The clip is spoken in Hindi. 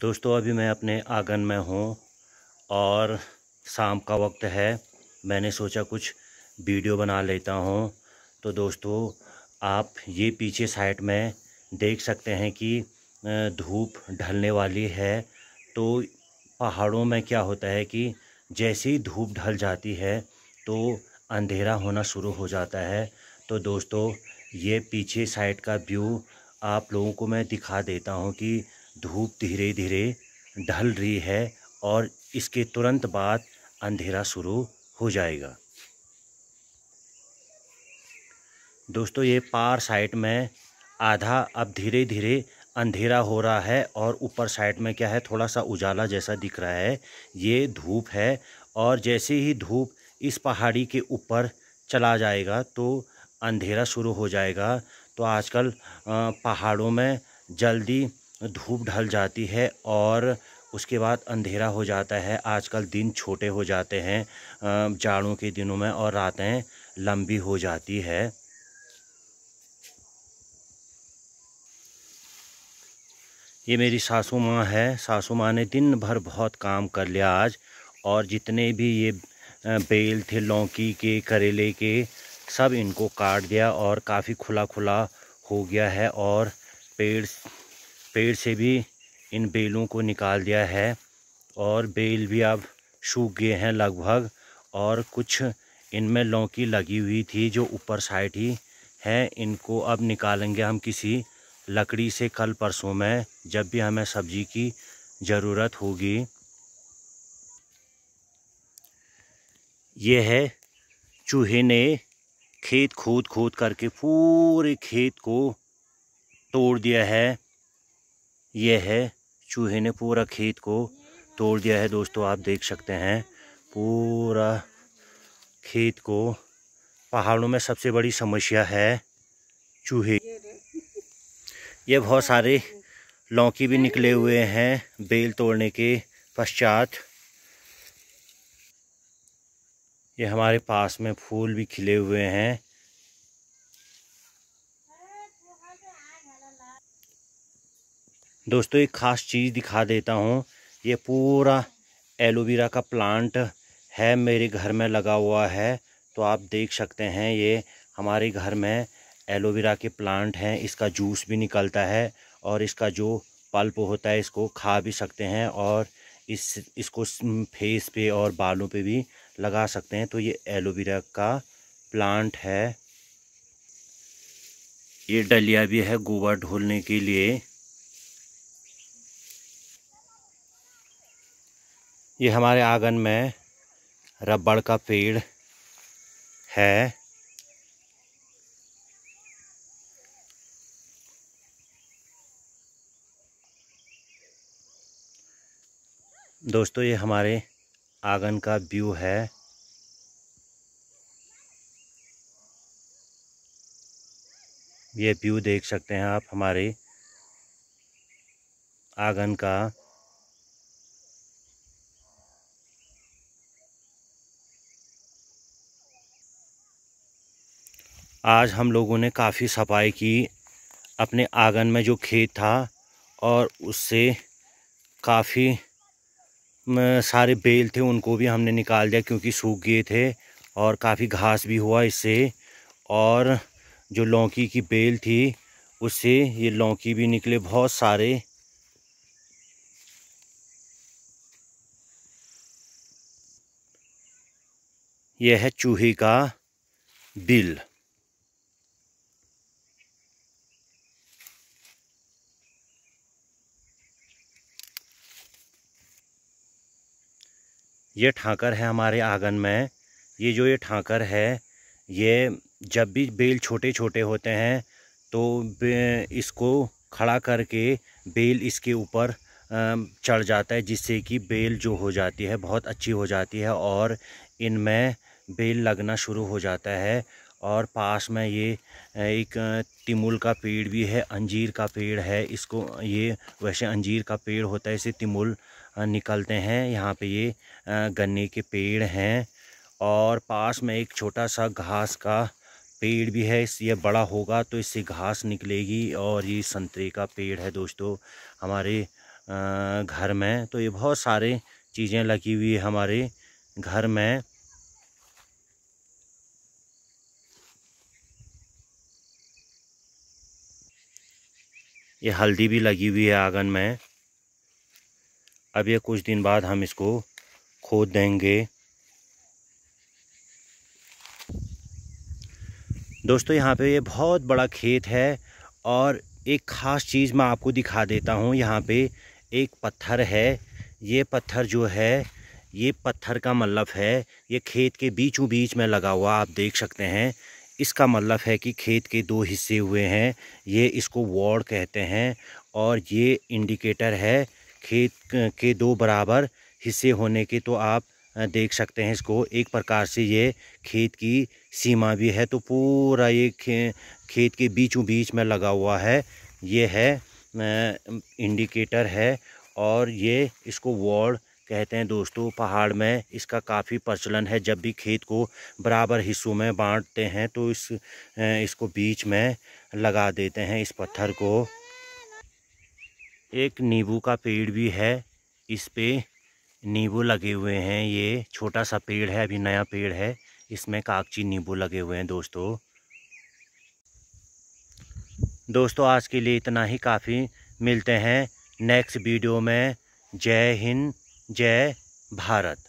दोस्तों अभी मैं अपने आंगन में हूँ और शाम का वक्त है मैंने सोचा कुछ वीडियो बना लेता हूँ तो दोस्तों आप ये पीछे साइड में देख सकते हैं कि धूप ढलने वाली है तो पहाड़ों में क्या होता है कि जैसे ही धूप ढल जाती है तो अंधेरा होना शुरू हो जाता है तो दोस्तों ये पीछे साइड का व्यू आप लोगों को मैं दिखा देता हूँ कि धूप धीरे धीरे ढल रही है और इसके तुरंत बाद अंधेरा शुरू हो जाएगा दोस्तों ये पार साइड में आधा अब धीरे धीरे अंधेरा हो रहा है और ऊपर साइड में क्या है थोड़ा सा उजाला जैसा दिख रहा है ये धूप है और जैसे ही धूप इस पहाड़ी के ऊपर चला जाएगा तो अंधेरा शुरू हो जाएगा तो आजकल पहाड़ों में जल्दी धूप ढल जाती है और उसके बाद अंधेरा हो जाता है आजकल दिन छोटे हो जाते हैं जाड़ों के दिनों में और रातें लंबी हो जाती है ये मेरी सासू माँ है सासू माँ ने दिन भर बहुत काम कर लिया आज और जितने भी ये बेल थे लौकी के करेले के सब इनको काट दिया और काफ़ी खुला खुला हो गया है और पेड़ पेड़ से भी इन बेलों को निकाल दिया है और बेल भी अब सूख गए हैं लगभग और कुछ इनमें लौकी लगी हुई थी जो ऊपर साइड ही हैं इनको अब निकालेंगे हम किसी लकड़ी से कल परसों में जब भी हमें सब्जी की ज़रूरत होगी ये है चूहे ने खेत खोद खोद करके पूरे खेत को तोड़ दिया है ये है चूहे ने पूरा खेत को तोड़ दिया है दोस्तों आप देख सकते हैं पूरा खेत को पहाड़ों में सबसे बड़ी समस्या है चूहे ये बहुत सारे लौकी भी निकले हुए हैं बेल तोड़ने के पश्चात ये हमारे पास में फूल भी खिले हुए हैं दोस्तों एक ख़ास चीज़ दिखा देता हूँ ये पूरा एलोवेरा का प्लांट है मेरे घर में लगा हुआ है तो आप देख सकते हैं ये हमारे घर में एलोवेरा के प्लांट हैं इसका जूस भी निकलता है और इसका जो पल्प होता है इसको खा भी सकते हैं और इस इसको फेस पे और बालों पे भी लगा सकते हैं तो ये एलोवेरा का प्लांट है ये डलिया भी है गोबर ढोलने के लिए ये हमारे आंगन में रबड़ का पेड़ है दोस्तों ये हमारे आंगन का व्यू है ये व्यू देख सकते हैं आप हमारे आंगन का आज हम लोगों ने काफ़ी सफाई की अपने आंगन में जो खेत था और उससे काफ़ी सारे बेल थे उनको भी हमने निकाल दिया क्योंकि सूख गए थे और काफ़ी घास भी हुआ इससे और जो लौकी की बेल थी उससे ये लौकी भी निकले बहुत सारे यह है चूहे का बिल ये ठाकर है हमारे आंगन में ये जो ये ठाकर है ये जब भी बेल छोटे छोटे होते हैं तो इसको खड़ा करके बेल इसके ऊपर चढ़ जाता है जिससे कि बेल जो हो जाती है बहुत अच्छी हो जाती है और इनमें बेल लगना शुरू हो जाता है और पास में ये एक तिमुल का पेड़ भी है अंजीर का पेड़ है इसको ये वैसे अंजीर का पेड़ होता है इसे तिमुल निकलते हैं यहाँ पे ये गन्ने के पेड़ हैं और पास में एक छोटा सा घास का पेड़ भी है ये बड़ा होगा तो इससे घास निकलेगी और ये संतरे का पेड़ है दोस्तों हमारे घर में तो ये बहुत सारे चीज़ें लगी हुई है हमारे घर में ये हल्दी भी लगी हुई है आंगन में अब ये कुछ दिन बाद हम इसको खोद देंगे दोस्तों यहाँ पे ये बहुत बड़ा खेत है और एक ख़ास चीज़ मैं आपको दिखा देता हूँ यहाँ पे एक पत्थर है ये पत्थर जो है ये पत्थर का मल्लफ है ये खेत के बीचों बीच में लगा हुआ आप देख सकते हैं इसका मतलब है कि खेत के दो हिस्से हुए हैं ये इसको वॉर्ड कहते हैं और ये इंडिकेटर है खेत के दो बराबर हिस्से होने के तो आप देख सकते हैं इसको एक प्रकार से ये खेत की सीमा भी है तो पूरा ये खे, खेत के बीचों बीच में लगा हुआ है ये है इंडिकेटर है और ये इसको वॉर्ड कहते हैं दोस्तों पहाड़ में इसका काफ़ी प्रचलन है जब भी खेत को बराबर हिस्सों में बांटते हैं तो इस इसको बीच में लगा देते हैं इस पत्थर को एक नींबू का पेड़ भी है इस पे नींबू लगे हुए हैं ये छोटा सा पेड़ है अभी नया पेड़ है इसमें कागजी नींबू लगे हुए हैं दोस्तों दोस्तों आज के लिए इतना ही काफ़ी मिलते हैं नेक्स्ट वीडियो में जय हिंद जय भारत